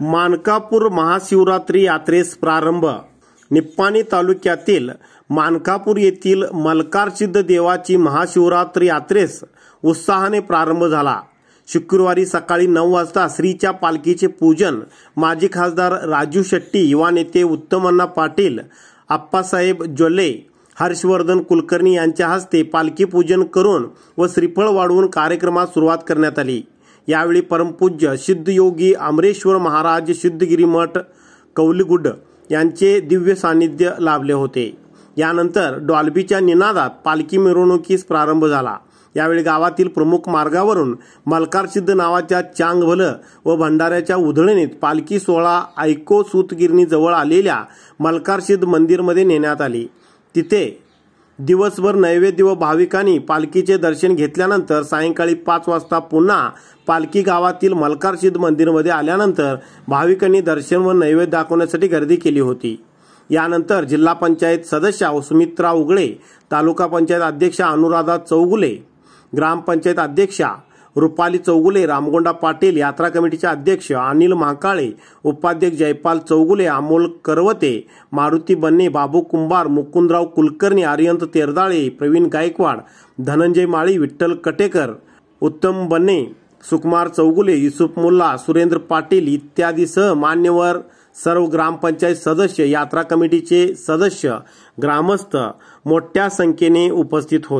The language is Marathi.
मानकापूर महाशिवरात्री यात्रेस प्रारंभ निप्पाणी तालुक्यातील मानकापूर येथील सिद्ध देवाची महाशिवरात्री यात्रेस उत्साहाने प्रारंभ झाला शुक्रवारी सकाळी नऊ वाजता श्रीच्या पालखीचे पूजन माजी खासदार राजू शेट्टी युवा नेते उत्तमन्ना पाटील आप्पासाहेब ज्वल्ले हर्षवर्धन कुलकर्णी यांच्या हस्ते पालखी पूजन करून व श्रीफळ वाढवून कार्यक्रमास सुरुवात करण्यात आली यावेळी परमपूज्य सिद्धयोगी आमरेश्वर महाराज सिद्धगिरी मठ कौलगुड यांचे दिव्य सान्निध्य लाभले होते यानंतर डॉल्बीच्या निनादात पालखी मिरवणुकीस प्रारंभ झाला यावेळी गावातील प्रमुख मार्गावरून मलकारसिद्ध नावाच्या चांग व भंडाऱ्याच्या उधळणीत पालखी सोहळा ऐको जवळ आलेल्या मलकारसिद्ध मंदिरमध्ये नेण्यात आली तिथे दिवसभर नैवेद्य व भाविकांनी पालखीचे दर्शन घेतल्यानंतर सायंकाळी पाच वाजता पुन्हा पालखी गावातील मलकारशिद मंदिरमध्ये आल्यानंतर भाविकांनी दर्शन व नैवेद्य दाखवण्यासाठी गर्दी केली होती यानंतर जिल्हा पंचायत सदस्या सुमित्रा उगळे तालुका पंचायत अध्यक्षा अनुराधा चौगुले ग्रामपंचायत अध्यक्षा रुपाली चौगुले रामगोंडा पाटील यात्रा कमिटीचे अध्यक्ष अनिल महाकाळे उपाध्यक्ष जयपाल चौगुले अमोल करवते मारुती बन्ने बाबू कुंभार मुकुंदराव कुलकर्णी आर्यंत तेरदाळे प्रवीण गायकवाड धनंजय माळी विठ्ठल कटेकर उत्तम बन्ने सुकुमार चौगुले युसुफ मुल्ला सुरेंद्र पाटील इत्यादीसह मान्यवर सर्व ग्रामपंचायत सदस्य यात्रा कमिटीचे सदस्य ग्रामस्थ मोठ्या संख्येने उपस्थित होते